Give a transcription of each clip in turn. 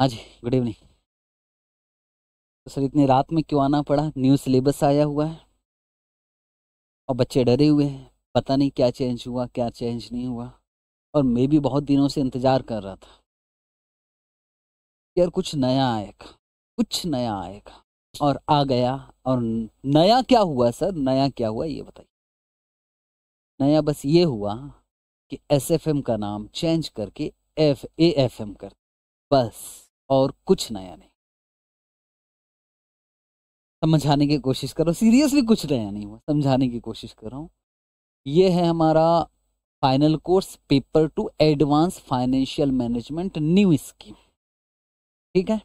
हाँ जी good evening तो सर इतनी रात में क्यों आना पड़ा न्यू सिलेबस आया हुआ है और बच्चे डरे हुए हैं पता नहीं क्या चेंज हुआ क्या चेंज नहीं हुआ और मैं भी बहुत दिनों से इंतज़ार कर रहा था यार कुछ नया आएगा कुछ नया आएगा और आ गया और नया क्या हुआ सर नया क्या हुआ ये बताइए नया बस ये हुआ कि एस एफ एम का नाम चेंज करके एफ ए एफ एम कर बस और कुछ नया नहीं समझाने की कोशिश करो सीरियसली कुछ नया नहीं हुआ समझाने की कोशिश कर रहा हूँ ये है हमारा final course paper two advance financial management new scheme ठीक है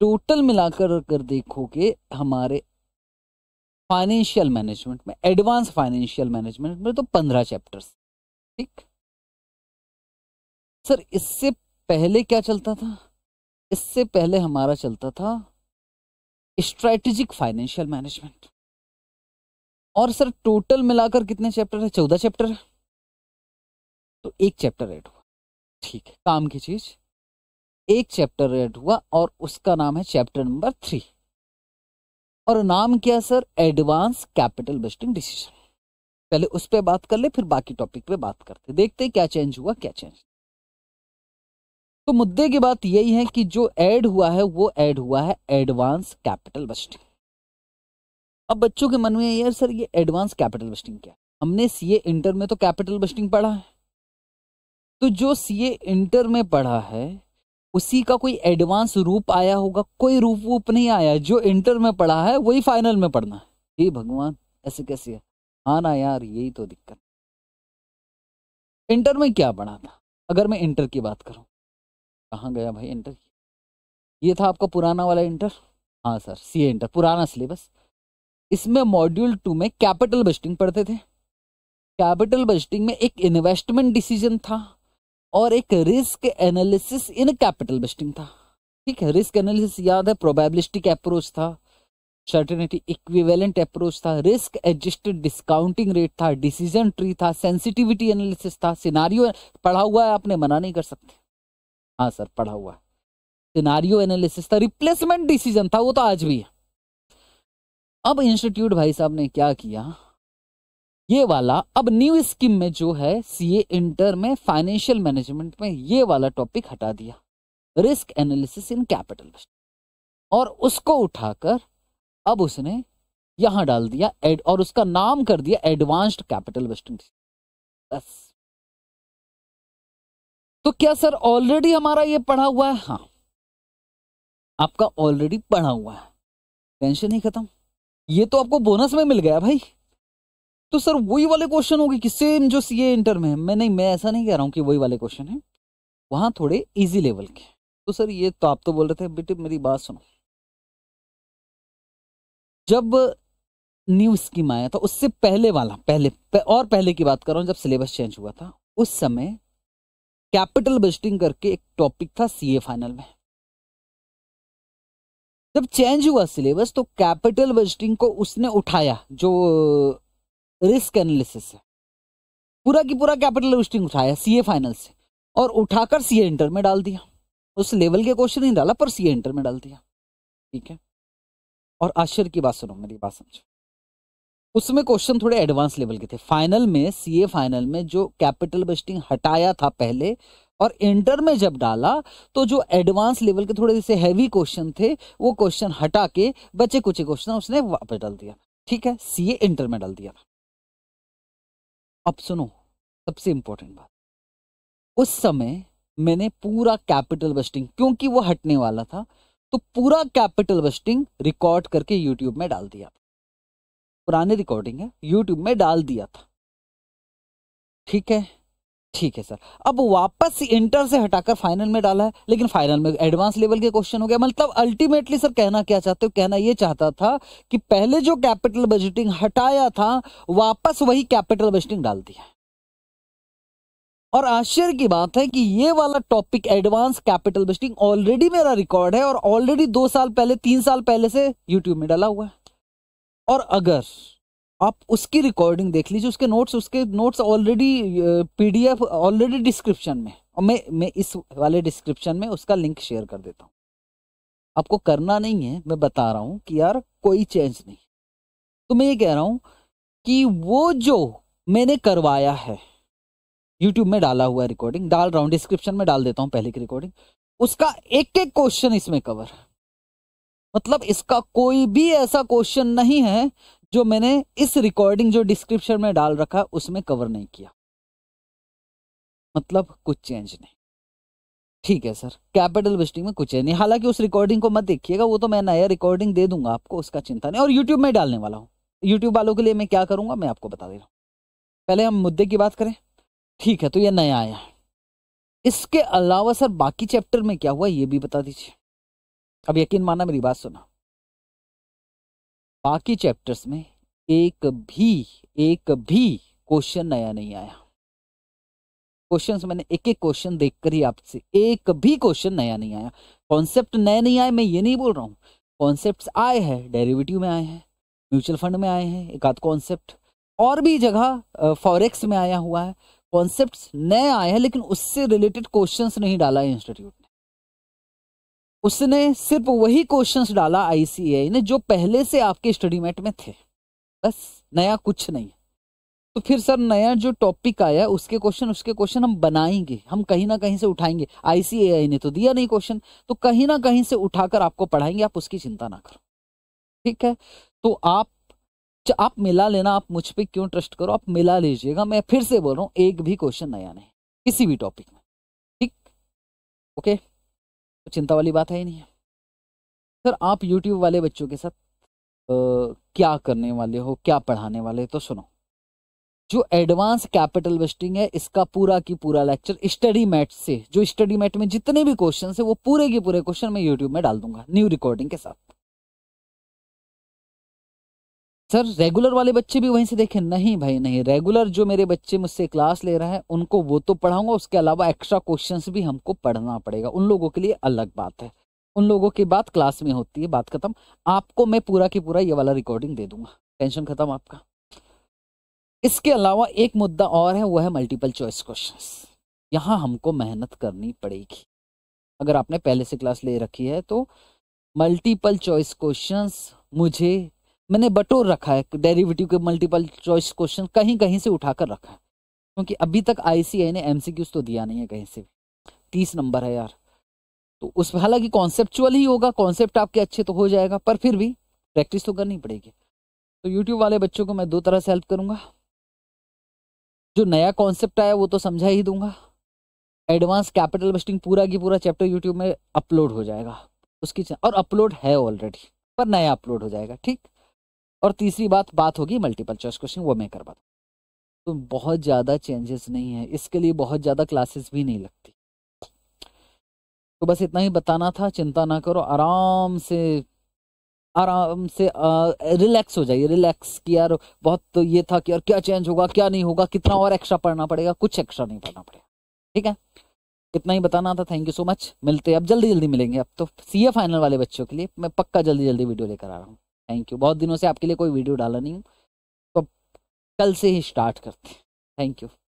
टोटल मिलाकर अगर देखोगे हमारे फाइनेंशियल मैनेजमेंट में एडवांस फाइनेंशियल मैनेजमेंट में तो पंद्रह चैप्टर्स ठीक सर इससे पहले क्या चलता था इससे पहले हमारा चलता था स्ट्रेटेजिक फाइनेंशियल मैनेजमेंट और सर टोटल मिलाकर कितने चैप्टर है चौदह चैप्टर है तो एक चैप्टर ऐड हुआ ठीक है काम की चीज एक चैप्टर ऐड हुआ और उसका नाम है चैप्टर नंबर थ्री और नाम क्या sir advance capital budgeting decision पहले उस पर बात कर ले फिर बाकी टॉपिक पे बात करते देखते क्या चेंज हुआ क्या चेंज तो मुद्दे की बात यही है कि जो ऐड हुआ है वो ऐड हुआ है एडवांस कैपिटल बस्टिंग अब बच्चों के मन में यार सर ये एडवांस कैपिटल बस्टिंग क्या हमने सीए इंटर में तो कैपिटल बस्टिंग पढ़ा है तो जो सीए इंटर में पढ़ा है उसी का कोई एडवांस रूप आया होगा कोई रूप वूप नहीं आया जो इंटर में पढ़ा है वही फाइनल में पढ़ना है ये भगवान ऐसे कैसे है हाँ ना यार यही तो दिक्कत इंटर में क्या पढ़ा था अगर मैं इंटर की बात करूं कहाँ गया भाई इंटर ये था आपका पुराना वाला इंटर हाँ सर सी इंटर पुराना सिलेबस इसमें मॉड्यूल टू में कैपिटल बजटिंग पढ़ते थे कैपिटल बजटिंग में एक इन्वेस्टमेंट डिसीजन था और एक risk analysis in capital budgeting था ठीक है रिस्क एनालिसिस याद है प्रोबेबिलिस्टिक अप्रोच था सर्टेनिटी इक्विवेलेंट अप्रोच था रिस्क एडजस्टेड डिस्काउंटिंग रेट था डिसीजन ट्री था सेंसिटिविटी एनालिसिस था सिनारियो पढ़ा हुआ है आपने मना नहीं कर सकते हाँ सर पढ़ा हुआ है सिनारियो एनालिसिस था रिप्लेसमेंट डिसीजन था वो तो आज भी है अब इंस्टीट्यूट भाई साहब ने क्या किया ये वाला अब न्यू स्कीम में जो है सीए इंटर में फाइनेंशियल मैनेजमेंट में ये वाला टॉपिक हटा दिया रिस्क एनालिसिस इन कैपिटल और उसको उठाकर अब उसने यहां डाल दिया और उसका नाम कर दिया एडवांस्ड कैपिटल वेस्टिंग बस तो क्या सर ऑलरेडी हमारा ये पढ़ा हुआ है हाँ आपका ऑलरेडी पढ़ा हुआ है टेंशन ही खत्म ये तो आपको बोनस में मिल गया भाई तो सर वही वाले क्वेश्चन होगी कि सेम जो सी इंटर में है मैं नहीं मैं ऐसा नहीं कह रहा हूँ कि वही वाले क्वेश्चन है वहां थोड़े इजी लेवल के तो सर ये तो आप तो बोल रहे थे बेटे मेरी बात सुनो जब न्यू स्कीम आया था उससे पहले वाला पहले और पहले की बात कर रहा हूँ जब सिलेबस चेंज हुआ था उस समय कैपिटल बजटिंग करके एक टॉपिक था सीए फाइनल में जब चेंज हुआ सिलेबस तो कैपिटल बजटिंग को उसने उठाया जो रिस्क एनालिसिस है पूरा की पूरा कैपिटल बजटिंग उठाया सीए फाइनल से और उठाकर सीए इंटर में डाल दिया उस लेवल के क्वेश्चन नहीं डाला पर सीए इंटर में डाल दिया ठीक है और आश्चर्य की बात सुनो मेरी बात समझो उसमें क्वेश्चन थोड़े एडवांस लेवल के थे फाइनल में सीए फाइनल में जो कैपिटल बस्टिंग हटाया था पहले और इंटर में जब डाला तो जो एडवांस लेवल के थोड़े जैसे हैवी क्वेश्चन थे वो क्वेश्चन हटा के बचे कुछ क्वेश्चन उसने वापस डाल दिया ठीक है सीए इंटर में डाल दिया अब सुनो सबसे इंपॉर्टेंट बात उस समय मैंने पूरा कैपिटल बस्टिंग क्योंकि वो हटने वाला था तो पूरा कैपिटल बस्टिंग रिकॉर्ड करके यूट्यूब में डाल दिया पुराने रिकॉर्डिंग है यूट्यूब में डाल दिया था ठीक है ठीक है सर अब वापस इंटर से हटाकर फाइनल में डाला है लेकिन फाइनल में एडवांस लेवल के क्वेश्चन हो गया मतलब अल्टीमेटली सर कहना क्या चाहते हो कहना यह चाहता था कि पहले जो कैपिटल बजटिंग हटाया था वापस वही कैपिटल बजटिंग डाल दिया और आश्चर्य की बात है कि ये वाला topic advance capital budgeting already मेरा रिकॉर्ड है और ऑलरेडी दो साल पहले तीन साल पहले से यूट्यूब में डाला हुआ है और अगर आप उसकी रिकॉर्डिंग देख लीजिए उसके नोट्स उसके notes already PDF already description में और मैं मैं इस वाले डिस्क्रिप्शन में उसका लिंक शेयर कर देता हूँ आपको करना नहीं है मैं बता रहा हूँ कि यार कोई चेंज नहीं तो मैं ये कह रहा हूँ कि वो जो मैंने करवाया है यूट्यूब में डाला हुआ रिकॉर्डिंग डाल रहा हूँ डिस्क्रिप्शन में डाल देता हूँ पहले की रिकॉर्डिंग उसका एक एक क्वेश्चन इसमें कवर है मतलब इसका कोई भी ऐसा क्वेश्चन नहीं है जो मैंने इस रिकॉर्डिंग जो डिस्क्रिप्शन में डाल रखा है उसमें कवर नहीं किया मतलब कुछ चेंज नहीं ठीक है सर कैपिटल बिस्टिंग में कुछ है नहीं हालांकि उस रिकॉर्डिंग को मत देखिएगा वो तो मैं नया रिकॉर्डिंग दे दूंगा आपको उसका चिंता नहीं और यूट्यूब में डालने वाला हूँ यूट्यूब वालों के लिए मैं क्या करूंगा मैं आपको बता दे रहा हूँ पहले हम मुद्दे की बात करें ठीक है तो ये नया आया इसके अलावा सर बाकी चैप्टर में क्या हुआ ये भी बता दीजिए अब यकीन माना मेरी बात सुना बाकी चैप्टर्स में एक भी एक भी क्वेश्चन नया नहीं आया क्वेश्चंस मैंने एक एक क्वेश्चन देखकर ही आपसे एक भी क्वेश्चन नया नहीं आया कॉन्सेप्ट नए नहीं आए मैं ये नहीं बोल रहा हूँ कॉन्सेप्ट आए हैं डेरिवेटिव में आए हैं म्यूचुअल फंड में आए हैं एक आध कॉन्सेप्ट और भी जगह फॉरेक्स में आया हुआ है कॉन्सेप्ट नए आए हैं लेकिन उससे रिलेटेड क्वेश्चन नहीं डाला है इंस्टीट्यूट उसने सिर्फ वही क्वेश्चंस डाला आईसीएआई ने जो पहले से आपके स्टडी मैट में थे बस नया कुछ नहीं तो फिर सर नया जो टॉपिक आया उसके क्वेश्चन उसके क्वेश्चन हम बनाएंगे हम कहीं ना कहीं से उठाएंगे आईसीएआई ने तो दिया नहीं क्वेश्चन तो कहीं ना कहीं से उठाकर आपको पढ़ाएंगे आप उसकी चिंता ना करो ठीक है तो आप आप मिला लेना आप मुझ पर क्यों ट्रस्ट करो आप मिला लीजिएगा मैं फिर से बोल रहा हूँ एक भी क्वेश्चन नया नहीं किसी भी टॉपिक में ठीक ओके तो चिंता वाली बात है ही नहीं सर आप यूट्यूब वाले बच्चों के साथ आ, क्या करने वाले हो क्या पढ़ाने वाले तो सुनो जो एडवांस कैपिटल वेस्टिंग है इसका पूरा की पूरा लेक्चर स्टडी मैट से जो स्टडी मैट में जितने भी क्वेश्चन है वो पूरे के पूरे क्वेश्चन मैं यूट्यूब में डाल दूंगा न्यू रिकॉर्डिंग के साथ सर रेगुलर वाले बच्चे भी वहीं से देखें नहीं भाई नहीं रेगुलर जो मेरे बच्चे मुझसे क्लास ले रहे हैं उनको वो तो पढ़ाऊंगा उसके अलावा एक्स्ट्रा क्वेश्चन भी हमको पढ़ना पड़ेगा उन लोगों के लिए अलग बात है उन लोगों की बात क्लास में होती है बात खत्म आपको मैं पूरा की पूरा ये वाला रिकॉर्डिंग दे दूंगा टेंशन खत्म आपका इसके अलावा एक मुद्दा और है वो है मल्टीपल चॉइस क्वेश्चन यहाँ हमको मेहनत करनी पड़ेगी अगर आपने पहले से क्लास ले रखी है तो मल्टीपल चॉइस क्वेश्चंस मुझे मैंने बटोर रखा है डेरिवेटिव के मल्टीपल चॉइस क्वेश्चन कहीं कहीं से उठाकर रखा है क्योंकि अभी तक आईसीआई ने एमसीक्यूज तो दिया नहीं है कहीं से भी तीस नंबर है यार तो उस हालांकि कॉन्सेप्चुअल ही होगा कॉन्सेप्ट आपके अच्छे तो हो जाएगा पर फिर भी प्रैक्टिस तो करनी पड़ेगी तो यूट्यूब वाले बच्चों को मैं दो तरह से हेल्प करूंगा जो नया कॉन्सेप्ट आया वो तो समझा ही दूंगा एडवांस कैपिटल बस्टिंग पूरा की पूरा चैप्टर यूट्यूब में अपलोड हो जाएगा उसकी और अपलोड है ऑलरेडी पर नया अपलोड हो जाएगा ठीक और तीसरी बात बात होगी मल्टीपल चॉइस क्वेश्चन वो मैं करवाता तो बहुत ज़्यादा चेंजेस नहीं है इसके लिए बहुत ज़्यादा क्लासेस भी नहीं लगती तो बस इतना ही बताना था चिंता ना करो आराम से आराम से आ, रिलैक्स हो जाइए रिलैक्स कि यार बहुत तो ये था कि यार क्या चेंज होगा क्या नहीं होगा कितना और एक्स्ट्रा पढ़ना पड़ेगा कुछ एक्स्ट्रा नहीं पढ़ना पड़ेगा ठीक है इतना ही बताना था थैंक यू सो मच मिलते हैं अब जल्दी जल्दी मिलेंगे अब तो सीए फाइनल वाले बच्चों के लिए मैं पक्का जल्दी जल्दी वीडियो लेकर आ रहा हूँ थैंक यू बहुत दिनों से आपके लिए कोई वीडियो डाला नहीं हूँ तो कल से ही स्टार्ट करते हैं थैंक यू